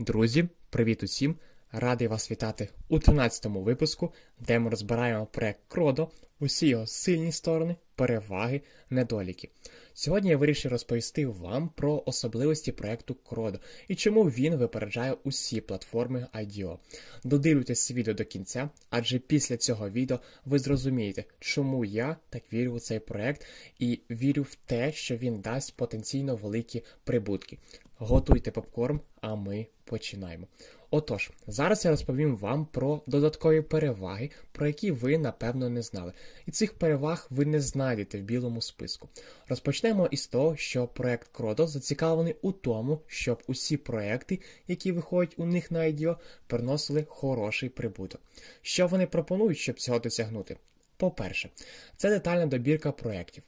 Друзі, привіт усім! Радий вас вітати у 13-му випуску, де ми розбираємо проект Кродо, усі його сильні сторони, переваги, недоліки. Сьогодні я вирішив розповісти вам про особливості проекту Кродо і чому він випереджає усі платформи IDO. Додивлюйтесь це відео до кінця, адже після цього відео ви зрозумієте, чому я так вірю у цей проект і вірю в те, що він дасть потенційно великі прибутки. Готуйте попкорн, а ми починаємо. Отож, зараз я розповім вам про додаткові переваги, про які ви, напевно, не знали. І цих переваг ви не знайдете в білому списку. Розпочнемо із того, що проект Кродо зацікавлений у тому, щоб усі проекти, які виходять у них на IDO, приносили хороший прибуток. Що вони пропонують, щоб цього досягнути? По-перше, це детальна добірка проєктів.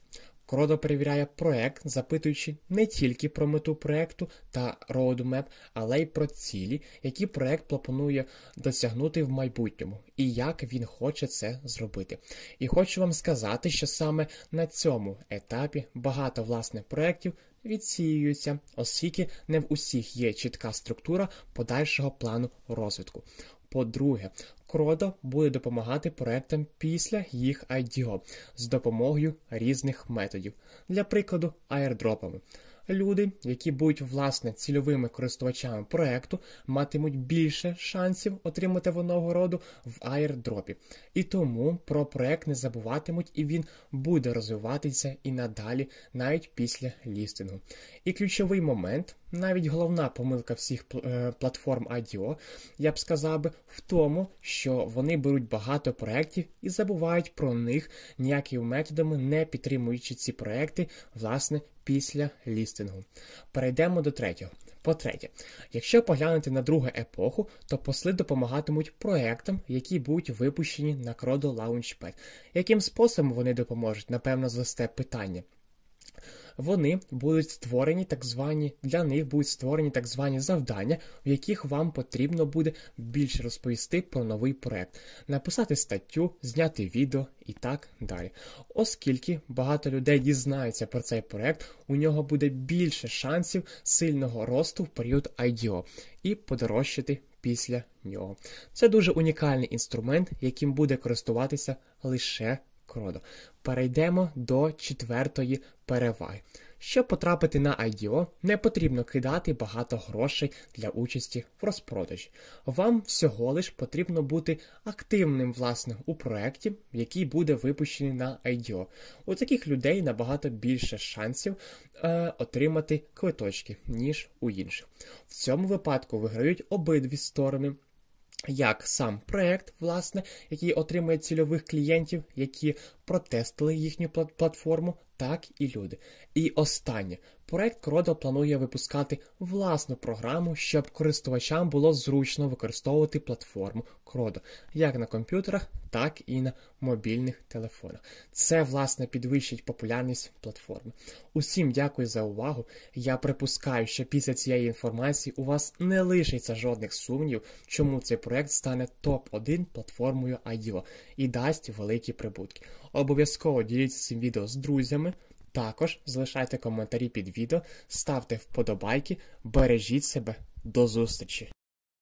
Кродо перевіряє проект, запитуючи не тільки про мету проекту та роудмеп, але й про цілі, які проект планує досягнути в майбутньому, і як він хоче це зробити. І хочу вам сказати, що саме на цьому етапі багато власних проектів відсіюються, оскільки не в усіх є чітка структура подальшого плану розвитку. По-друге, Кродо буде допомагати проектам після їх IDO з допомогою різних методів, для прикладу, аєрдропами люди, які будуть власне цільовими користувачами проекту, матимуть більше шансів отримати воного роду в аєрдропі. І тому про проект не забуватимуть, і він буде розвиватися і надалі, навіть після лістингу. І ключовий момент навіть головна помилка всіх е, платформ IDO, я б сказав би, в тому, що вони беруть багато проєктів і забувають про них ніякими методами, не підтримуючи ці проекти, власне, після лістингу. Перейдемо до третього. По-третє, якщо поглянути на другу епоху, то посли допомагатимуть проектам, які будуть випущені на Кроду Launchpad. Яким способом вони допоможуть? Напевно, засте питання вони будуть створені так звані для них будуть створені так звані завдання, в яких вам потрібно буде більше розповісти про новий проект, написати статтю, зняти відео і так далі. Оскільки багато людей дізнаються про цей проект, у нього буде більше шансів сильного росту в період IDO і подорожчати. Після нього це дуже унікальний інструмент, яким буде користуватися лише коду. Перейдемо до четвертої переваги. Щоб потрапити на IDO, не потрібно кидати багато грошей для участі в розпродажі. Вам всього лиш потрібно бути активним власне, у проєкті, який буде випущений на IDO. У таких людей набагато більше шансів е, отримати квиточки, ніж у інших. В цьому випадку виграють обидві сторони як сам проект, власне, який отримує цільових клієнтів, які протестили їхню платформу, так і люди. І останнє проект Кродо планує випускати власну програму, щоб користувачам було зручно використовувати платформу Кродо як на комп'ютерах, так і на мобільних телефонах. Це власне підвищить популярність платформи. Усім дякую за увагу. Я припускаю, що після цієї інформації у вас не лишиться жодних сумнів, чому цей проект стане топ 1 платформою IDO і дасть великі прибутки. Обов'язково діліться цим відео з друзями новинами. Також залишайте коментарі під відео, ставте вподобайки, бережіть себе, до зустрічі!